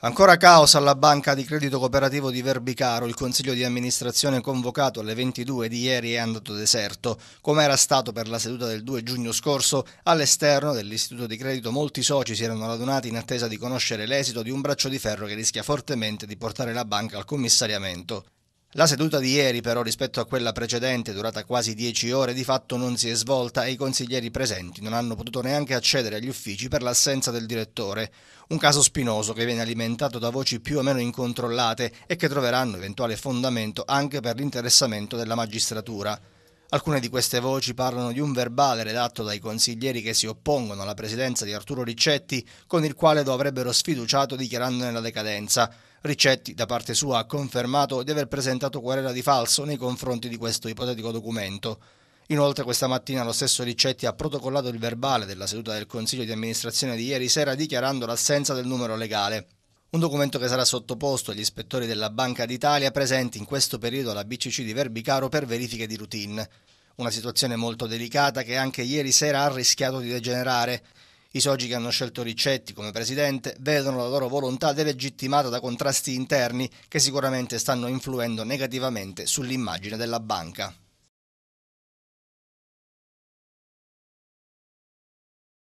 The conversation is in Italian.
Ancora caos alla banca di credito cooperativo di Verbicaro, il consiglio di amministrazione convocato alle 22 di ieri è andato deserto, come era stato per la seduta del 2 giugno scorso, all'esterno dell'istituto di credito molti soci si erano radunati in attesa di conoscere l'esito di un braccio di ferro che rischia fortemente di portare la banca al commissariamento. La seduta di ieri però rispetto a quella precedente, durata quasi 10 ore, di fatto non si è svolta e i consiglieri presenti non hanno potuto neanche accedere agli uffici per l'assenza del direttore. Un caso spinoso che viene alimentato da voci più o meno incontrollate e che troveranno eventuale fondamento anche per l'interessamento della magistratura. Alcune di queste voci parlano di un verbale redatto dai consiglieri che si oppongono alla presidenza di Arturo Riccetti, con il quale lo avrebbero sfiduciato dichiarandone la decadenza. Ricetti, da parte sua, ha confermato di aver presentato querela di falso nei confronti di questo ipotetico documento. Inoltre questa mattina lo stesso Ricetti ha protocollato il verbale della seduta del Consiglio di amministrazione di ieri sera dichiarando l'assenza del numero legale. Un documento che sarà sottoposto agli ispettori della Banca d'Italia presenti in questo periodo alla BCC di Verbicaro per verifiche di routine. Una situazione molto delicata che anche ieri sera ha rischiato di degenerare. I soci che hanno scelto Riccetti come presidente vedono la loro volontà delegittimata da contrasti interni che sicuramente stanno influendo negativamente sull'immagine della banca.